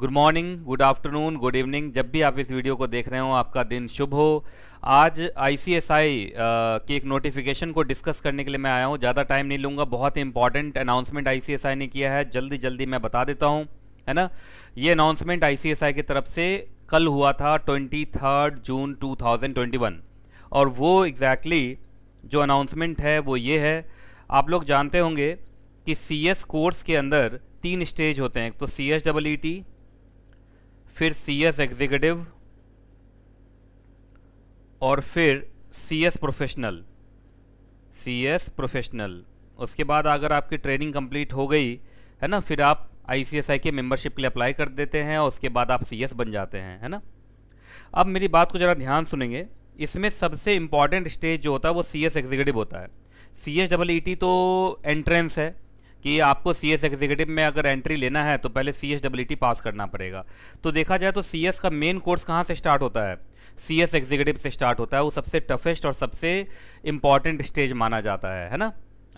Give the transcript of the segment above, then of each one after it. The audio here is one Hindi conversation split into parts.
Good morning good afternoon good evening जब भी आप इस वीडियो को देख रहे हो आपका दिन शुभ हो आज आईसीएसआई की एक नोटिफिकेशन को डिस्कस करने के लिए मैं आया हूँ ज़्यादा टाइम नहीं लूँगा बहुत ही इंपॉर्टेंट अनाउंसमेंट आईसीएसआई ने किया है जल्दी जल्दी मैं बता देता हूँ है ना ये अनाउंसमेंट आई की तरफ से कल हुआ था twenty third June two thousand twenty one और वो एग्जैक्टली exactly जो अनाउंसमेंट है वो ये है आप लोग जानते होंगे कि सी एस कोर्स के अंदर तीन स्टेज होते हैं तो C S double E T फिर सी एस एग्जीक्यूटिव और फिर C S professional C S professional उसके बाद अगर आपकी ट्रेनिंग कंप्लीट हो गई है ना फिर आप आई सी एस आई के मेम्बरशिप के लिए अप्लाई कर देते हैं और उसके बाद आप सी एस बन जाते हैं है ना अब मेरी बात को ज़रा ध्यान सुनेंगे इसमें सबसे इम्पॉर्टेंट स्टेज जो होता है वो सी एस एग्जीक्यूटिव होता है C S double E T तो एंट्रेंस है कि आपको सी एस एग्जीक्यूटिव में अगर एंट्री लेना है तो पहले सी एस डब्ल्यू टी पास करना पड़ेगा तो देखा जाए तो सी एस का मेन कोर्स कहाँ से स्टार्ट होता है सी एस एग्जीक्यूटिव से स्टार्ट होता है वो सबसे टफेस्ट और सबसे इम्पॉर्टेंट स्टेज माना जाता है है ना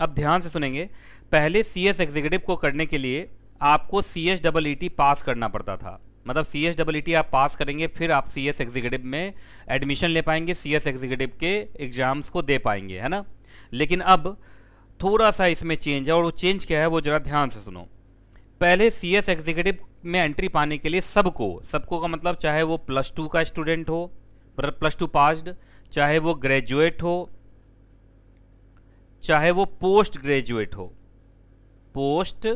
अब ध्यान से सुनेंगे पहले सी एस एग्जीक्यूटिव को करने के लिए आपको C S double E T पास करना पड़ता था मतलब सी एस डबल टी आप पास करेंगे फिर आप सी एस एग्जीक्यूटिव में एडमिशन ले पाएंगे सी एस एग्जीक्यूटिव के एग्ज़ाम्स को दे पाएंगे है ना लेकिन अब थोड़ा सा इसमें चेंज है और वो चेंज क्या है वो जरा ध्यान से सुनो पहले सी एस एग्जीक्यूटिव में एंट्री पाने के लिए सबको सबको का मतलब चाहे वो प्लस टू का स्टूडेंट हो प्लस टू पास्ड चाहे वो ग्रेजुएट हो चाहे वो पोस्ट ग्रेजुएट हो पोस्ट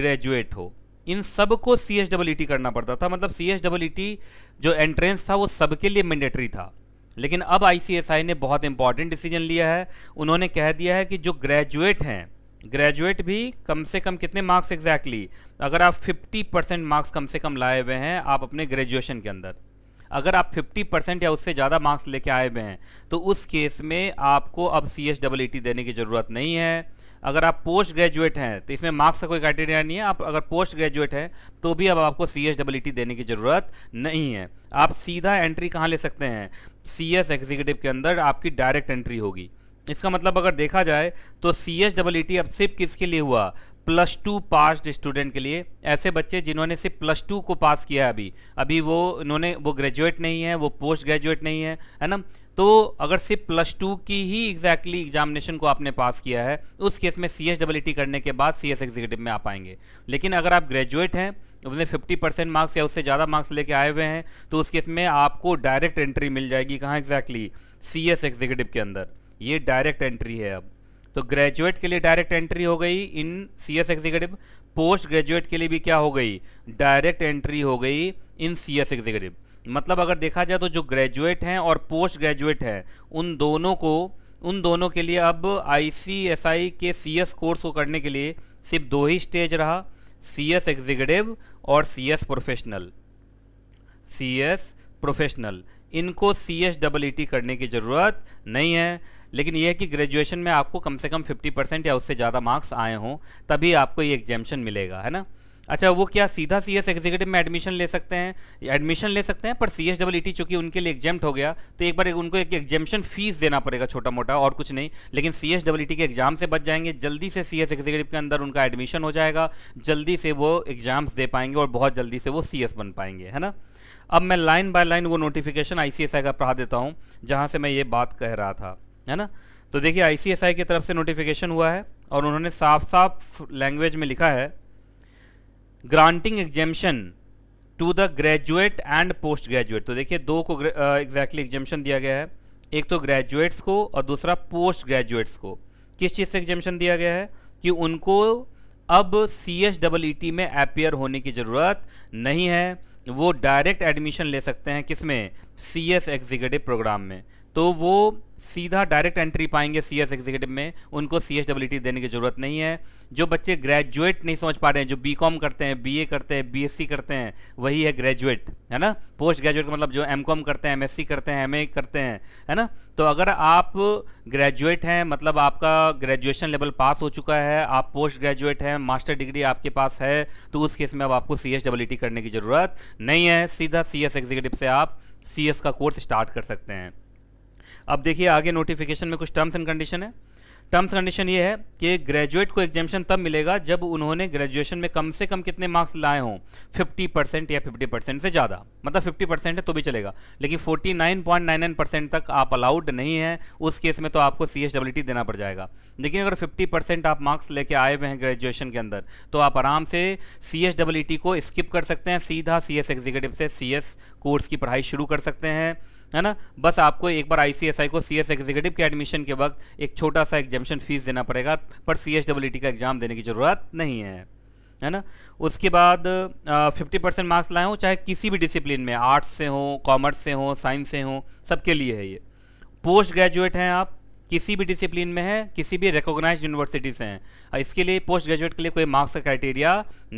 ग्रेजुएट हो इन सब को C H double E T करना पड़ता था मतलब C H double E T जो एंट्रेंस था वो सबके लिए मैंडेटरी था लेकिन अब आईसीएसआई ने बहुत इंपॉर्टेंट डिसीजन लिया है उन्होंने कह दिया है कि जो ग्रेजुएट हैं ग्रेजुएट भी कम से कम कितने मार्क्स एग्जैक्टली exactly? अगर आप 50 परसेंट मार्क्स कम से कम लाए हुए हैं आप अपने ग्रेजुएशन के अंदर अगर आप 50 परसेंट या उससे ज़्यादा मार्क्स लेके आए हुए हैं तो उस केस में आपको अब सी e देने की ज़रूरत नहीं है अगर आप पोस्ट ग्रेजुएट हैं तो इसमें मार्क्स का कोई क्राइटेरिया नहीं है आप अगर पोस्ट ग्रेजुएट हैं तो भी अब आपको सी एस टी देने की ज़रूरत नहीं है आप सीधा एंट्री कहाँ ले सकते हैं सी एस एग्जीक्यूटिव के अंदर आपकी डायरेक्ट एंट्री होगी इसका मतलब अगर देखा जाए तो C S double E T अब सिर्फ किसके लिए हुआ प्लस टू पास्ड स्टूडेंट के लिए ऐसे बच्चे जिन्होंने सिर्फ प्लस टू को पास किया है अभी अभी वो उन्होंने वो ग्रेजुएट नहीं है वो पोस्ट ग्रेजुएट नहीं है है ना तो अगर सिर्फ प्लस टू की ही एग्जैक्टली exactly एग्जामिनेशन को आपने पास किया है उस केस में सी एस टी करने के बाद सी एस एग्जीक्यूटिव में आ पाएंगे लेकिन अगर आप ग्रेजुएट हैं उसने 50 परसेंट मार्क्स या उससे ज़्यादा मार्क्स लेके आए हुए हैं तो उस केस में आपको डायरेक्ट एंट्री मिल जाएगी कहाँ एग्जैक्टली सी एस एग्जीक्यूटिव के अंदर ये डायरेक्ट एंट्री है अब तो ग्रेजुएट के लिए डायरेक्ट एंट्री हो गई इन C S executive post graduate के लिए भी क्या हो गई डायरेक्ट एंट्री हो गई इन सी एस एग्जीक्यूटिव मतलब अगर देखा जाए तो जो ग्रेजुएट हैं और पोस्ट ग्रेजुएट हैं उन दोनों को उन दोनों के लिए अब आई के सी कोर्स को करने के लिए सिर्फ दो ही स्टेज रहा सी एस एग्जीक्यूटिव और C S professional C S professional इनको C H double E T करने की ज़रूरत नहीं है लेकिन यह है कि ग्रेजुएशन में आपको कम से कम 50 परसेंट या उससे ज़्यादा मार्क्स आए हों तभी आपको ये एग्जामेशन मिलेगा है ना अच्छा वो क्या सीधा सी एस एग्जीक्यूटिव में एडमिशन ले सकते हैं एडमिशन ले सकते हैं पर C S double e E e T चूँकि उनके लिए एग्जाम्ट हो गया तो एक बार उनको एक एग्जामेशन फीस देना पड़ेगा छोटा मोटा और कुछ नहीं लेकिन C S double E T के एग्जाम से बच जाएंगे जल्दी से सी एस एग्जीक्यूटिव के अंदर उनका एडमिशन हो जाएगा जल्दी से वो एग्जाम्स दे पाएंगे और बहुत जल्दी से वो सी एस बन पाएंगे है ना अब मैं लाइन बाय लाइन वो नोटिफिकेशन आईसीएसआई का पढ़ा देता हूँ जहाँ से मैं ये बात कह रहा था है ना तो देखिए आईसीएसआई की तरफ से नोटिफिकेशन हुआ है और उन्होंने साफ साफ लैंग्वेज में लिखा है granting exemption to the graduate and post graduate तो देखिए दो को एग्जैक्टली uh, एग्जेम्पन दिया गया है एक तो ग्रेजुएट्स को और दूसरा पोस्ट ग्रेजुएट्स को किस चीज़ से एग्जेम्पन दिया गया है कि उनको अब C H double E T में अपेयर होने की ज़रूरत नहीं है वो डायरेक्ट एडमिशन ले सकते हैं किस में सी एस एग्जीक्यूटिव प्रोग्राम में तो वो सीधा डायरेक्ट एंट्री पाएंगे सी एस एग्जीक्यूटिव में उनको सी एस डब्ल्यू टी देने की ज़रूरत नहीं है जो बच्चे ग्रेजुएट नहीं समझ पा रहे हैं जो बी कॉम करते हैं बी ए करते हैं बी एस सी करते हैं वही है ग्रेजुएट है ना पोस्ट ग्रेजुएट का मतलब जो एम कॉम करते हैं एम एस सी करते हैं एम ए करते हैं है ना तो अगर आप ग्रेजुएट हैं मतलब आपका ग्रेजुएशन लेवल पास हो चुका है आप पोस्ट ग्रेजुएट हैं मास्टर डिग्री आपके पास है तो उस केस में अब आपको सी एस डब्ल्यू टी करने की ज़रूरत नहीं है सीधा सी एस एग्जीक्यूटिव से आप सी एस का कोर्स स्टार्ट कर सकते हैं अब देखिए आगे नोटिफिकेशन में कुछ टर्म्स एंड कंडीशन है टर्म्स कंडीशन ये है कि ग्रेजुएट को एग्जामेशन तब मिलेगा जब उन्होंने ग्रेजुएशन में कम से कम कितने मार्क्स लाए हों 50 परसेंट या 50 परसेंट से ज़्यादा मतलब 50 परसेंट है तो भी चलेगा लेकिन 49.99 परसेंट तक आप अलाउड नहीं है उस केस में तो आपको सी देना पड़ जाएगा लेकिन अगर 50 परसेंट आप मार्क्स लेके आए हुए हैं ग्रेजुएशन के अंदर तो आप आराम से सी को स्किप कर सकते हैं सीधा सी एस एग्जीक्यूटिव से सी कोर्स की पढ़ाई शुरू कर सकते हैं है ना बस आपको एक बार आईसीएसआई को सीएस एग्जीक्यूटिव के एडमिशन के वक्त एक छोटा सा एग्जामेशन फीस देना पड़ेगा पर सी एच का एग्जाम देने की ज़रूरत नहीं है है ना उसके बाद फिफ्टी परसेंट मार्क्स लाए हों चाहे किसी भी डिसिप्लिन में आर्ट्स से हो कॉमर्स से हो साइंस से हो सबके लिए है ये पोस्ट ग्रेजुएट हैं आप किसी भी डिसिप्लिन में है किसी भी रिकोगनाइज यूनिवर्सिटी से हैं इसके लिए पोस्ट ग्रेजुएट के लिए कोई मार्क्स का क्राइटेरिया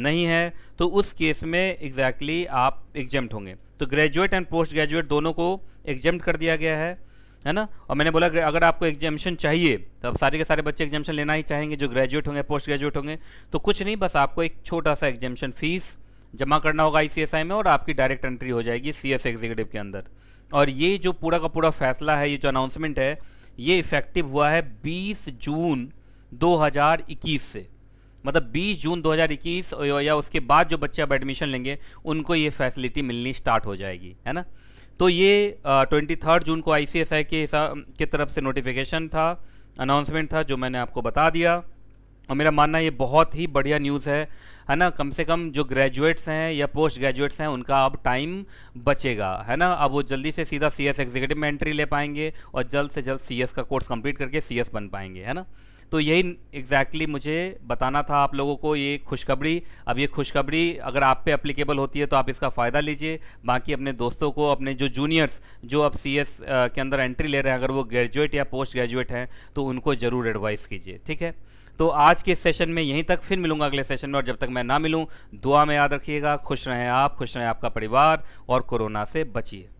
नहीं है तो उस केस में एग्जैक्टली exactly आप एग्जाम्ड होंगे तो ग्रेजुएट एंड पोस्ट ग्रेजुएट दोनों को एग्जाम कर दिया गया है है ना और मैंने बोला अगर आपको एग्जामेशन चाहिए तो अब सारे के सारे बच्चे एग्जामेशन लेना ही चाहेंगे जो ग्रेजुएट होंगे पोस्ट ग्रेजुएट होंगे तो कुछ नहीं बस आपको एक छोटा सा एग्जामेशन फीस जमा करना होगा आई में और आपकी डायरेक्ट एंट्री हो जाएगी सी एस एग्जीक्यूटिव के अंदर और ये जो पूरा का पूरा फैसला है ये जो अनाउंसमेंट है ये इफेक्टिव हुआ है बीस जून दो से मतलब 20 जून 2021 या उसके बाद जो बच्चे अब एडमिशन लेंगे उनको ये फैसिलिटी मिलनी स्टार्ट हो जाएगी है ना तो ये ट्वेंटी थर्ड जून को आई सी एस आई के की तरफ से नोटिफिकेशन था अनाउंसमेंट था जो मैंने आपको बता दिया और मेरा मानना ये बहुत ही बढ़िया न्यूज़ है है ना कम से कम जो ग्रेजुएट्स हैं या पोस्ट ग्रेजुएट्स हैं उनका अब टाइम बचेगा है ना अब वो जल्दी से सीधा सी एस एग्जीक्यूटिव में एंट्री ले पाएंगे और जल्द से जल्द सी एस का कोर्स कंप्लीट करके सी एस बन पाएंगे है ना तो यही एग्जैक्टली exactly मुझे बताना था आप लोगों को ये खुशखबरी अब ये खुशखबरी अगर आप पे अप्लीकेबल होती है तो आप इसका फ़ायदा लीजिए बाकी अपने दोस्तों को अपने जो जूनियर्स जो अब सी एस के अंदर एंट्री ले रहे हैं अगर वो ग्रेजुएट या पोस्ट ग्रेजुएट हैं तो उनको ज़रूर एडवाइस कीजिए ठीक है तो आज के सेशन में यहीं तक फिर मिलूंगा अगले सेशन में और जब तक मैं ना मिलूँ दुआ में याद रखिएगा खुश रहें आप खुश रहें आपका परिवार और कोरोना से बचिए